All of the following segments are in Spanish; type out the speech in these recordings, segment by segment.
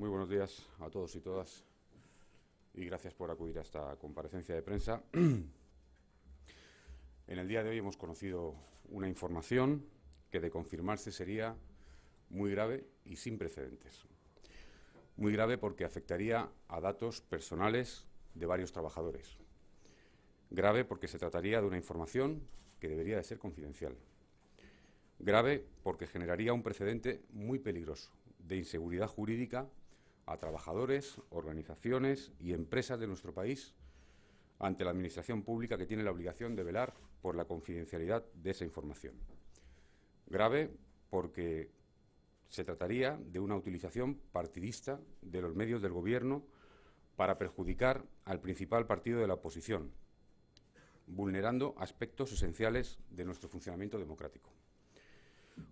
Muy buenos días a todos y todas y gracias por acudir a esta comparecencia de prensa. en el día de hoy hemos conocido una información que de confirmarse sería muy grave y sin precedentes. Muy grave porque afectaría a datos personales de varios trabajadores. Grave porque se trataría de una información que debería de ser confidencial. Grave porque generaría un precedente muy peligroso de inseguridad jurídica a trabajadores, organizaciones y empresas de nuestro país ante la Administración Pública que tiene la obligación de velar por la confidencialidad de esa información. Grave porque se trataría de una utilización partidista de los medios del Gobierno para perjudicar al principal partido de la oposición, vulnerando aspectos esenciales de nuestro funcionamiento democrático.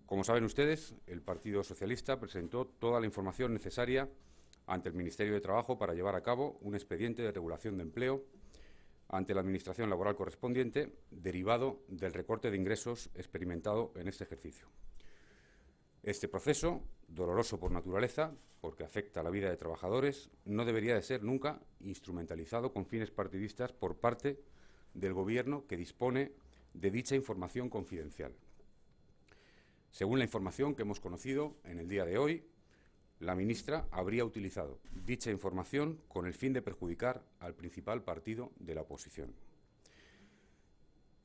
Como saben ustedes, el Partido Socialista presentó toda la información necesaria ante el Ministerio de Trabajo para llevar a cabo un expediente de regulación de empleo ante la Administración laboral correspondiente derivado del recorte de ingresos experimentado en este ejercicio. Este proceso, doloroso por naturaleza, porque afecta a la vida de trabajadores, no debería de ser nunca instrumentalizado con fines partidistas por parte del Gobierno que dispone de dicha información confidencial. Según la información que hemos conocido en el día de hoy, la ministra habría utilizado dicha información con el fin de perjudicar al principal partido de la oposición.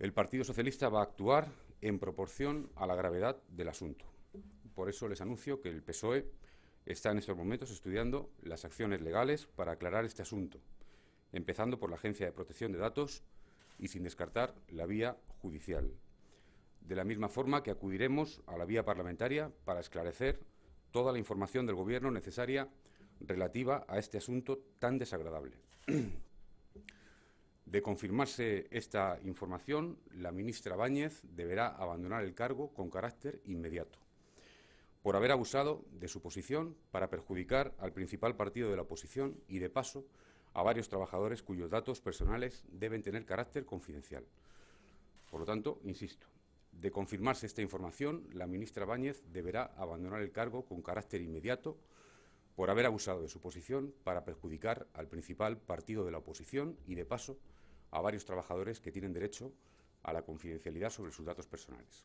El Partido Socialista va a actuar en proporción a la gravedad del asunto. Por eso les anuncio que el PSOE está en estos momentos estudiando las acciones legales para aclarar este asunto, empezando por la Agencia de Protección de Datos y sin descartar la vía judicial. De la misma forma que acudiremos a la vía parlamentaria para esclarecer toda la información del Gobierno necesaria relativa a este asunto tan desagradable. De confirmarse esta información, la ministra Báñez deberá abandonar el cargo con carácter inmediato, por haber abusado de su posición para perjudicar al principal partido de la oposición y, de paso, a varios trabajadores cuyos datos personales deben tener carácter confidencial. Por lo tanto, insisto, de confirmarse esta información, la ministra Báñez deberá abandonar el cargo con carácter inmediato por haber abusado de su posición para perjudicar al principal partido de la oposición y, de paso, a varios trabajadores que tienen derecho a la confidencialidad sobre sus datos personales.